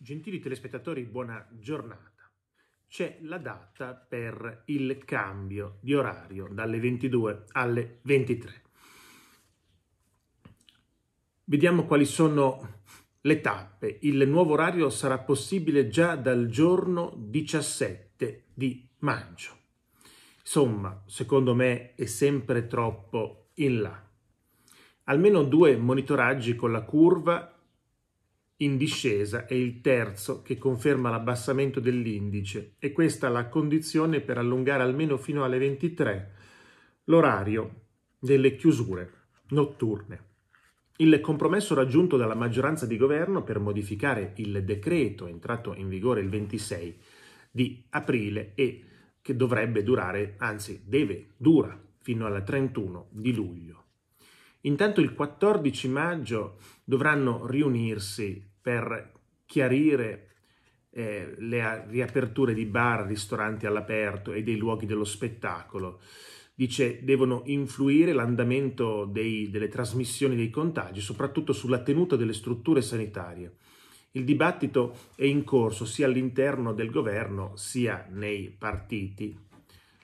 Gentili telespettatori, buona giornata. C'è la data per il cambio di orario dalle 22 alle 23. Vediamo quali sono le tappe. Il nuovo orario sarà possibile già dal giorno 17 di maggio. Insomma, secondo me è sempre troppo in là. Almeno due monitoraggi con la curva in discesa è il terzo che conferma l'abbassamento dell'indice e questa la condizione per allungare almeno fino alle 23 l'orario delle chiusure notturne. Il compromesso raggiunto dalla maggioranza di governo per modificare il decreto entrato in vigore il 26 di aprile e che dovrebbe durare, anzi deve, dura fino al 31 di luglio. Intanto il 14 maggio dovranno riunirsi per chiarire eh, le riaperture di bar, ristoranti all'aperto e dei luoghi dello spettacolo. Dice devono influire l'andamento delle trasmissioni dei contagi, soprattutto sulla tenuta delle strutture sanitarie. Il dibattito è in corso sia all'interno del governo sia nei partiti.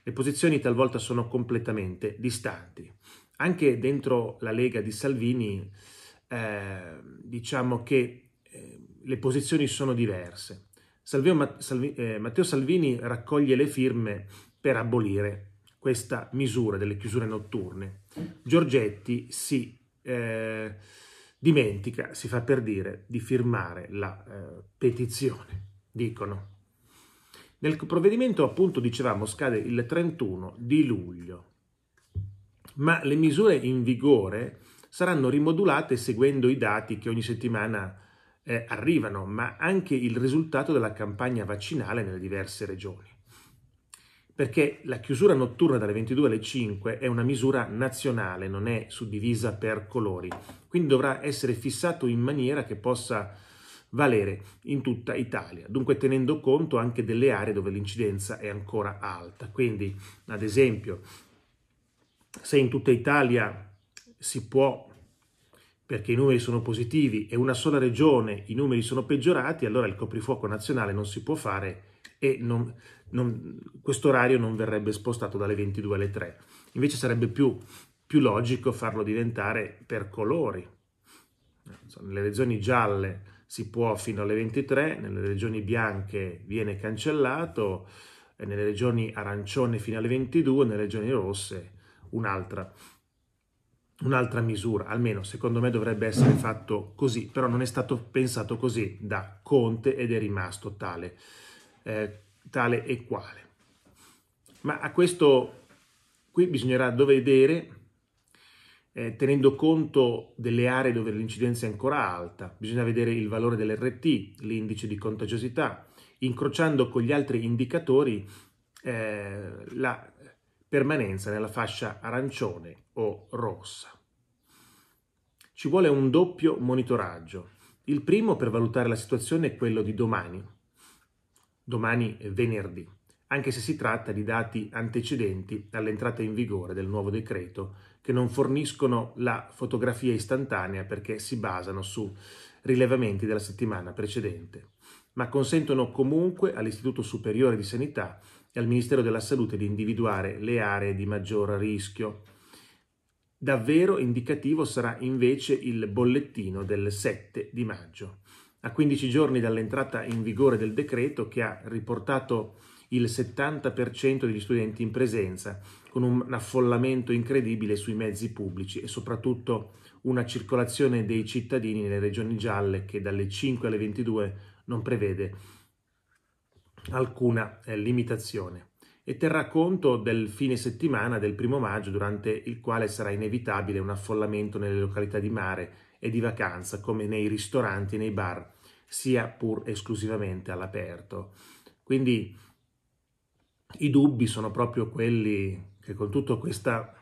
Le posizioni talvolta sono completamente distanti. Anche dentro la Lega di Salvini eh, diciamo che Ehm, le posizioni sono diverse. Salveo, Salvi, eh, Matteo Salvini raccoglie le firme per abolire questa misura delle chiusure notturne. Giorgetti si eh, dimentica, si fa per dire, di firmare la eh, petizione, dicono. Nel provvedimento, appunto, dicevamo, scade il 31 di luglio, ma le misure in vigore saranno rimodulate seguendo i dati che ogni settimana eh, arrivano, ma anche il risultato della campagna vaccinale nelle diverse regioni. Perché la chiusura notturna dalle 22 alle 5 è una misura nazionale, non è suddivisa per colori, quindi dovrà essere fissato in maniera che possa valere in tutta Italia, dunque tenendo conto anche delle aree dove l'incidenza è ancora alta. Quindi, ad esempio, se in tutta Italia si può perché i numeri sono positivi e una sola regione i numeri sono peggiorati, allora il coprifuoco nazionale non si può fare e questo orario non verrebbe spostato dalle 22 alle 3. Invece sarebbe più, più logico farlo diventare per colori. Nelle regioni gialle si può fino alle 23, nelle regioni bianche viene cancellato, nelle regioni arancione fino alle 22, nelle regioni rosse un'altra un'altra misura, almeno secondo me dovrebbe essere fatto così, però non è stato pensato così da Conte ed è rimasto tale, eh, tale e quale. Ma a questo qui bisognerà vedere, eh, tenendo conto delle aree dove l'incidenza è ancora alta, bisogna vedere il valore dell'RT, l'indice di contagiosità, incrociando con gli altri indicatori eh, la permanenza nella fascia arancione o rossa. Ci vuole un doppio monitoraggio. Il primo per valutare la situazione è quello di domani, domani venerdì, anche se si tratta di dati antecedenti all'entrata in vigore del nuovo decreto che non forniscono la fotografia istantanea perché si basano su rilevamenti della settimana precedente ma consentono comunque all'Istituto Superiore di Sanità e al Ministero della Salute di individuare le aree di maggior rischio. Davvero indicativo sarà invece il bollettino del 7 di maggio. A 15 giorni dall'entrata in vigore del decreto che ha riportato il 70% degli studenti in presenza, con un affollamento incredibile sui mezzi pubblici e soprattutto una circolazione dei cittadini nelle regioni gialle che dalle 5 alle 22 non prevede alcuna eh, limitazione e terrà conto del fine settimana del primo maggio durante il quale sarà inevitabile un affollamento nelle località di mare e di vacanza come nei ristoranti e nei bar sia pur esclusivamente all'aperto. Quindi i dubbi sono proprio quelli che con tutto questa,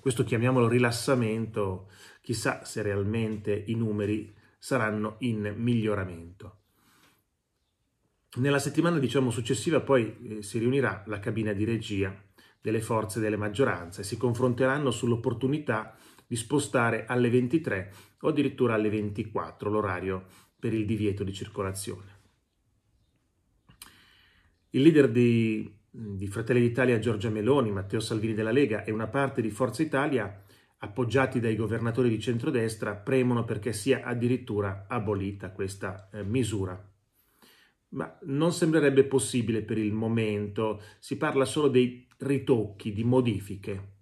questo chiamiamolo rilassamento, chissà se realmente i numeri saranno in miglioramento. Nella settimana diciamo, successiva poi eh, si riunirà la cabina di regia delle forze delle maggioranze e si confronteranno sull'opportunità di spostare alle 23 o addirittura alle 24 l'orario per il divieto di circolazione. Il leader di, di Fratelli d'Italia Giorgia Meloni, Matteo Salvini della Lega e una parte di Forza Italia, appoggiati dai governatori di centrodestra, premono perché sia addirittura abolita questa eh, misura ma non sembrerebbe possibile per il momento, si parla solo dei ritocchi, di modifiche.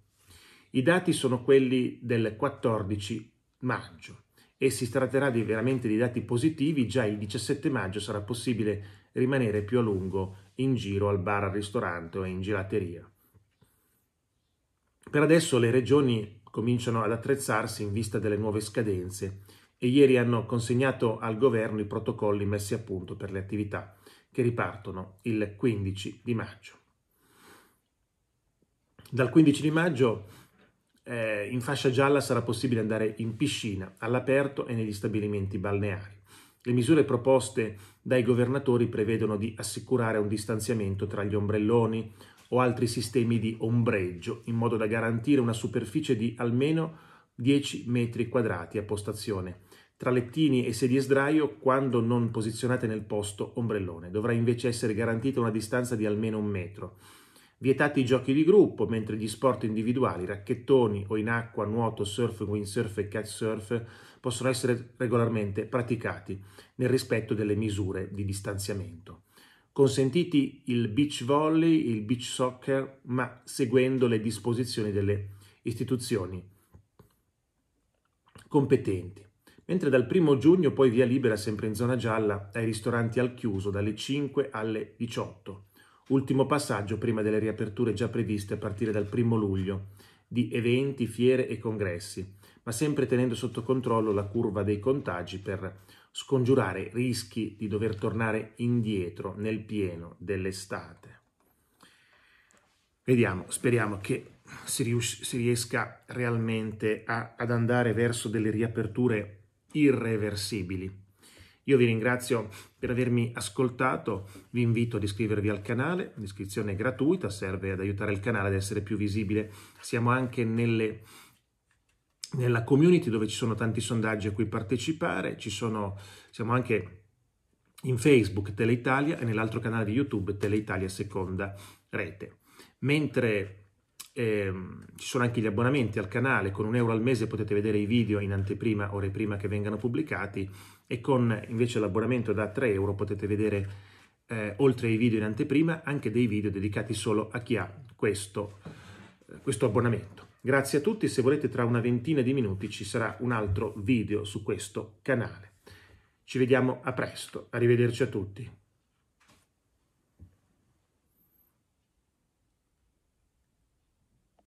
I dati sono quelli del 14 maggio e si tratterà di, veramente di dati positivi, già il 17 maggio sarà possibile rimanere più a lungo in giro al bar, al ristorante o in gelateria. Per adesso le regioni cominciano ad attrezzarsi in vista delle nuove scadenze e ieri hanno consegnato al governo i protocolli messi a punto per le attività che ripartono il 15 di maggio. Dal 15 di maggio eh, in fascia gialla sarà possibile andare in piscina, all'aperto e negli stabilimenti balneari. Le misure proposte dai governatori prevedono di assicurare un distanziamento tra gli ombrelloni o altri sistemi di ombreggio, in modo da garantire una superficie di almeno 10 metri quadrati a postazione tra lettini e sedie sdraio quando non posizionate nel posto ombrellone. Dovrà invece essere garantita una distanza di almeno un metro. Vietati i giochi di gruppo, mentre gli sport individuali, racchettoni o in acqua, nuoto, surf, windsurf e kitesurf possono essere regolarmente praticati nel rispetto delle misure di distanziamento. Consentiti il beach volley, il beach soccer, ma seguendo le disposizioni delle istituzioni competenti mentre dal 1 giugno poi via libera sempre in zona gialla ai ristoranti al chiuso dalle 5 alle 18. Ultimo passaggio prima delle riaperture già previste a partire dal 1 luglio di eventi, fiere e congressi, ma sempre tenendo sotto controllo la curva dei contagi per scongiurare rischi di dover tornare indietro nel pieno dell'estate. Vediamo, speriamo che si, riesca realmente a, ad andare verso delle riaperture irreversibili. Io vi ringrazio per avermi ascoltato, vi invito ad iscrivervi al canale, l'iscrizione è gratuita, serve ad aiutare il canale ad essere più visibile. Siamo anche nelle, nella community dove ci sono tanti sondaggi a cui partecipare, sono, siamo anche in Facebook Teleitalia e nell'altro canale di YouTube Teleitalia Seconda Rete. Mentre eh, ci sono anche gli abbonamenti al canale, con un euro al mese potete vedere i video in anteprima, ore prima che vengano pubblicati e con invece l'abbonamento da 3 euro potete vedere eh, oltre ai video in anteprima anche dei video dedicati solo a chi ha questo, eh, questo abbonamento. Grazie a tutti, se volete tra una ventina di minuti ci sarà un altro video su questo canale. Ci vediamo a presto, arrivederci a tutti.